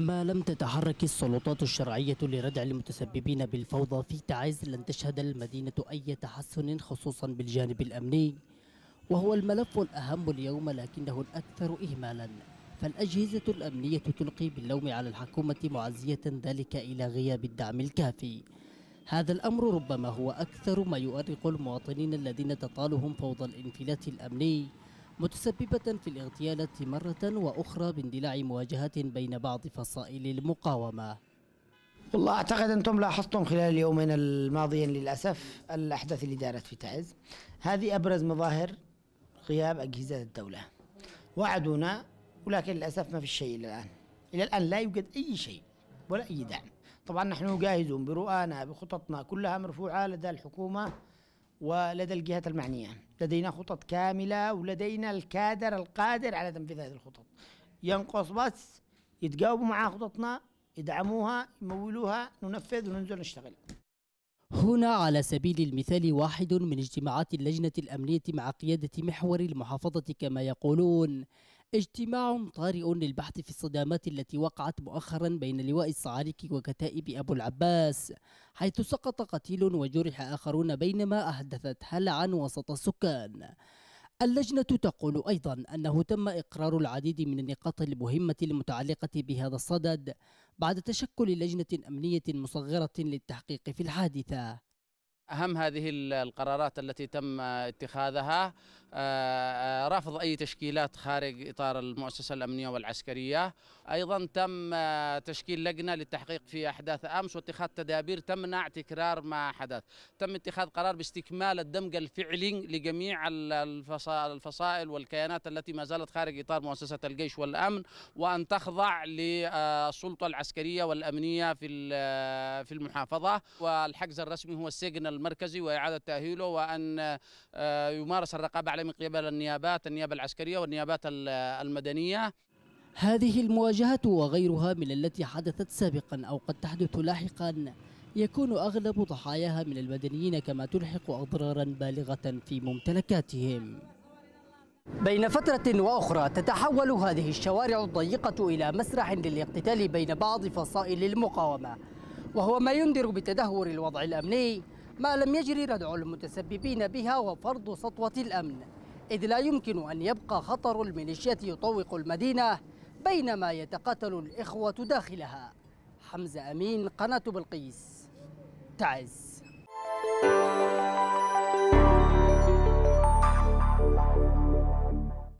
ما لم تتحرك السلطات الشرعية لردع المتسببين بالفوضى في تعز لن تشهد المدينة أي تحسن خصوصا بالجانب الأمني وهو الملف الأهم اليوم لكنه الأكثر إهمالا فالأجهزة الأمنية تلقي باللوم على الحكومة معزية ذلك إلى غياب الدعم الكافي هذا الأمر ربما هو أكثر ما يؤرق المواطنين الذين تطالهم فوضى الانفلات الأمني متسببة في الاغتيالات مرة وأخرى باندلاع مواجهات بين بعض فصائل المقاومة والله أعتقد أنتم لاحظتم خلال اليومين الماضيين للأسف الأحداث اللي دارت في تعز هذه أبرز مظاهر غياب أجهزة الدولة وعدونا ولكن للأسف ما في شيء إلى الآن إلى الآن لا يوجد أي شيء ولا أي دعم طبعا نحن جاهزون برؤانا بخططنا كلها مرفوعة لدى الحكومة ولدى الجهات المعنية لدينا خطط كاملة ولدينا الكادر القادر على تنفيذ هذه الخطط ينقص بس يتجاوبوا مع خططنا يدعموها يمولوها ننفذ وننزل نشتغل هنا على سبيل المثال واحد من اجتماعات اللجنة الأمنية مع قيادة محور المحافظة كما يقولون اجتماع طارئ للبحث في الصدامات التي وقعت مؤخرا بين لواء الصعاليك وكتائب أبو العباس حيث سقط قتيل وجرح آخرون بينما أحدثت هلعا وسط السكان اللجنة تقول أيضا أنه تم إقرار العديد من النقاط المهمة المتعلقة بهذا الصدد بعد تشكل لجنة أمنية مصغرة للتحقيق في الحادثة أهم هذه القرارات التي تم اتخاذها آه، آه، رفض أي تشكيلات خارج إطار المؤسسة الأمنية والعسكرية أيضا تم آه، تشكيل لجنة للتحقيق في أحداث أمس واتخاذ تدابير تمنع تكرار ما حدث تم اتخاذ قرار باستكمال الدمج الفعلي لجميع الفصائل والكيانات التي ما زالت خارج إطار مؤسسة الجيش والأمن وأن تخضع للسلطة العسكرية والأمنية في في المحافظة والحجز الرسمي هو السجن المركزي وإعادة تأهيله وأن يمارس الرقابة على عليه من قبل النيابات النيابة العسكرية والنيابات المدنية هذه المواجهه وغيرها من التي حدثت سابقا أو قد تحدث لاحقا يكون أغلب ضحاياها من المدنيين كما تلحق أضرارا بالغة في ممتلكاتهم بين فترة وأخرى تتحول هذه الشوارع الضيقة إلى مسرح للاقتتال بين بعض فصائل المقاومة وهو ما ينذر بتدهور الوضع الأمني ما لم يجري ردع المتسببين بها وفرض سطوة الأمن إذ لا يمكن أن يبقى خطر الميليشيات يطوق المدينة بينما يتقاتل الإخوة داخلها حمزة أمين قناة بلقيس تعز